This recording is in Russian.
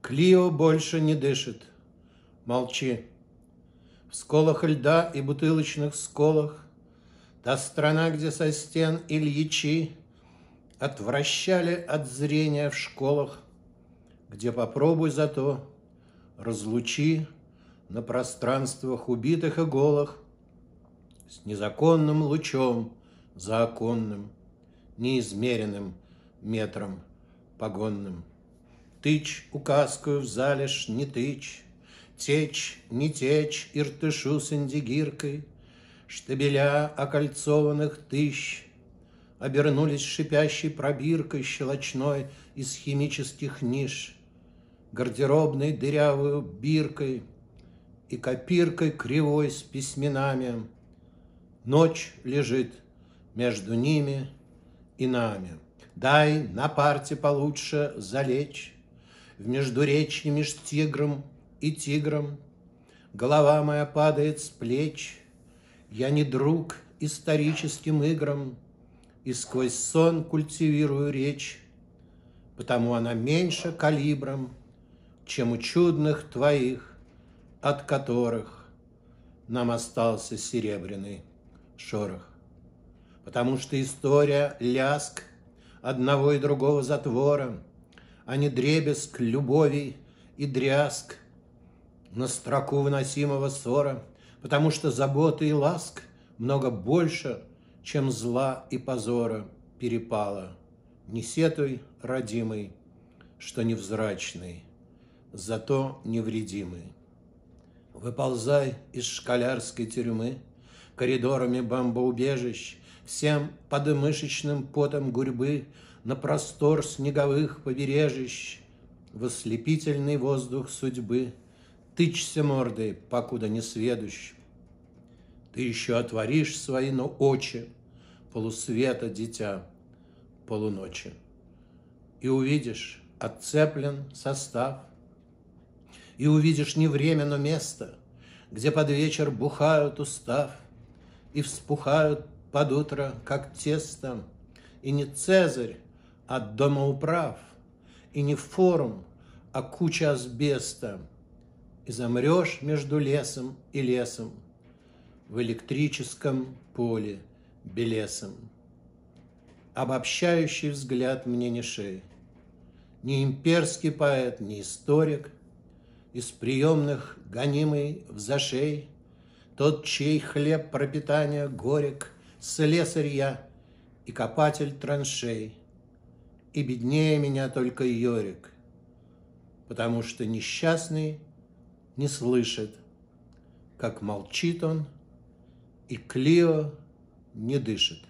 Клио больше не дышит. Молчи. В сколах льда и бутылочных сколах Та страна, где со стен Ильичи Отвращали от зрения в школах, Где попробуй зато разлучи На пространствах убитых и голых С незаконным лучом за законным, Неизмеренным метром погонным. Тыч указкую в залеж не тыч, Течь, не течь, иртышу с индигиркой, Штабеля окольцованных тысяч Обернулись шипящей пробиркой щелочной Из химических ниш, Гардеробной дырявую биркой И копиркой кривой с письменами. Ночь лежит между ними и нами. Дай на парте получше залечь, в междуречье меж тигром и тигром. Голова моя падает с плеч, я не друг историческим играм, и сквозь сон культивирую речь, потому она меньше калибром, чем у чудных твоих, от которых нам остался серебряный шорох. Потому что история — ляск одного и другого затвора — а не дребеск любовей и дрязг на строку выносимого ссора, потому что заботы и ласк много больше, чем зла и позора перепало. Не сетуй, родимый, что невзрачный, зато невредимый. Выползай из шкалярской тюрьмы, коридорами бомбоубежищ, всем подмышечным потом гурьбы на простор снеговых побережищ, В ослепительный воздух судьбы Тычься мордой, покуда не сведущ. Ты еще отворишь свои, но очи, Полусвета, дитя, полуночи. И увидишь, отцеплен состав, И увидишь не время, но место, Где под вечер бухают устав И вспухают под утро, как тесто, И не Цезарь, от дома домоуправ, и не форум, а куча асбеста, и замрешь между лесом и лесом в электрическом поле белесом. Обобщающий взгляд мне не шей, ни имперский поэт, ни историк, из приемных гонимый в зашей, тот, чей хлеб пропитания горек, слесарь я и копатель траншей – и беднее меня только Йорик, потому что несчастный не слышит, как молчит он, и Клио не дышит.